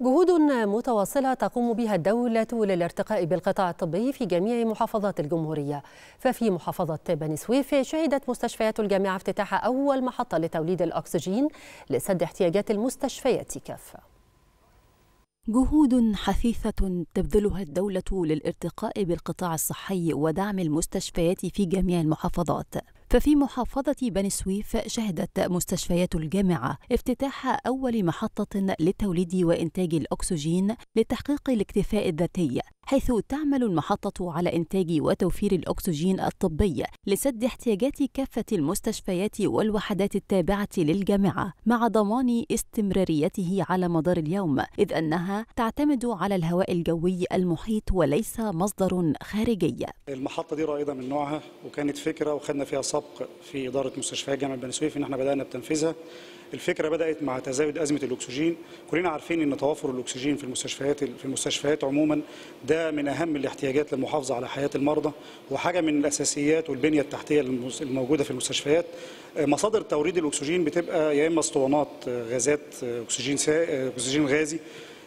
جهود متواصلة تقوم بها الدولة للارتقاء بالقطاع الطبي في جميع محافظات الجمهورية ففي محافظة بني سويف شهدت مستشفيات الجامعة افتتاح أول محطة لتوليد الأكسجين لسد احتياجات المستشفيات كافة جهود حثيثة تبذلها الدولة للارتقاء بالقطاع الصحي ودعم المستشفيات في جميع المحافظات ففي محافظة بني سويف شهدت مستشفيات الجامعة افتتاح أول محطة لتوليد وإنتاج الأكسجين لتحقيق الاكتفاء الذاتي حيث تعمل المحطة على إنتاج وتوفير الأكسجين الطبي لسد احتياجات كافة المستشفيات والوحدات التابعة للجامعة مع ضمان استمراريته على مدار اليوم إذ أنها تعتمد على الهواء الجوي المحيط وليس مصدر خارجي المحطة دي رائدة من نوعها وكانت فكرة وخدنا فيها سبق في إدارة مستشفيات جامعة بني سويف إن احنا بدأنا بتنفيذها الفكره بدات مع تزايد ازمه الاكسجين كلنا عارفين ان توافر الاكسجين في المستشفيات في المستشفيات عموما ده من اهم الاحتياجات للمحافظه على حياه المرضى وحاجه من الاساسيات والبنيه التحتيه الموجوده في المستشفيات آه، مصادر توريد الاكسجين بتبقى يا اما اسطوانات آه، غازات آه، اكسجين اكسجين غازي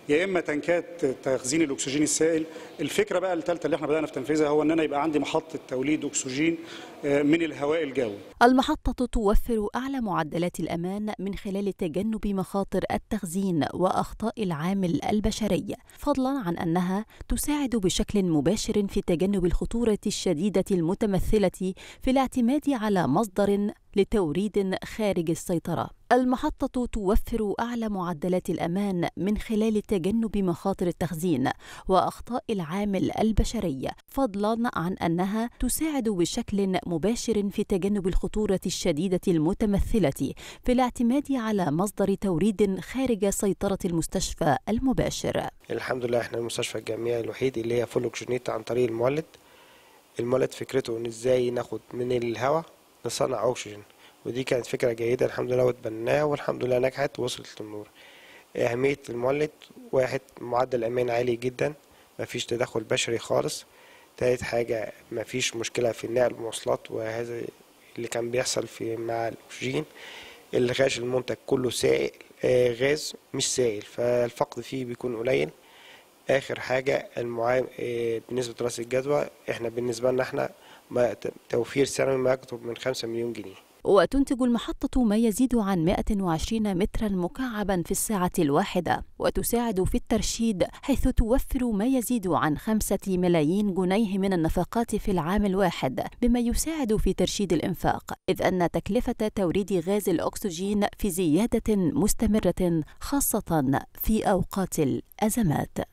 يا اما تنكات تخزين الاكسجين السائل الفكره بقى الثالثه اللي احنا بدانا في تنفيذها هو ان انا يبقى عندي محطه توليد اكسجين آه، من الهواء الجوي المحطه توفر اعلى معدلات الامان من خلال تجنب مخاطر التخزين واخطاء العامل البشري فضلا عن انها تساعد بشكل مباشر في تجنب الخطوره الشديده المتمثله في الاعتماد على مصدر لتوريد خارج السيطره المحطة توفر أعلى معدلات الأمان من خلال تجنب مخاطر التخزين وأخطاء العامل البشري فضلا عن أنها تساعد بشكل مباشر في تجنب الخطورة الشديدة المتمثلة في الاعتماد على مصدر توريد خارج سيطرة المستشفى المباشر الحمد لله احنا المستشفى الجامعي الوحيد اللي هي فول عن طريق المولد المولد فكرته ان ازاي ناخد من الهواء نصنع أوكسجين ودي كانت فكرة جيدة الحمد لله واتبناها والحمد لله نجحت ووصلت للنور آه، أهمية المولد واحد معدل أمان عالي جدا مفيش تدخل بشري خالص تالت حاجة مفيش مشكلة في نقل المواصلات وهذا اللي كان بيحصل في مع الأكسجين الغاز المنتج كله سائل آه، غاز مش سائل فالفقد فيه بيكون قليل آخر حاجة المعام آه، بالنسبة لدراسة الجدوى احنا بالنسبة لنا احنا توفير سنوي ما يقرب من خمسة مليون جنيه وتنتج المحطة ما يزيد عن 120 مترا مكعبا في الساعة الواحدة وتساعد في الترشيد حيث توفر ما يزيد عن خمسة ملايين جنيه من النفقات في العام الواحد بما يساعد في ترشيد الإنفاق إذ أن تكلفة توريد غاز الأكسجين في زيادة مستمرة خاصة في أوقات الأزمات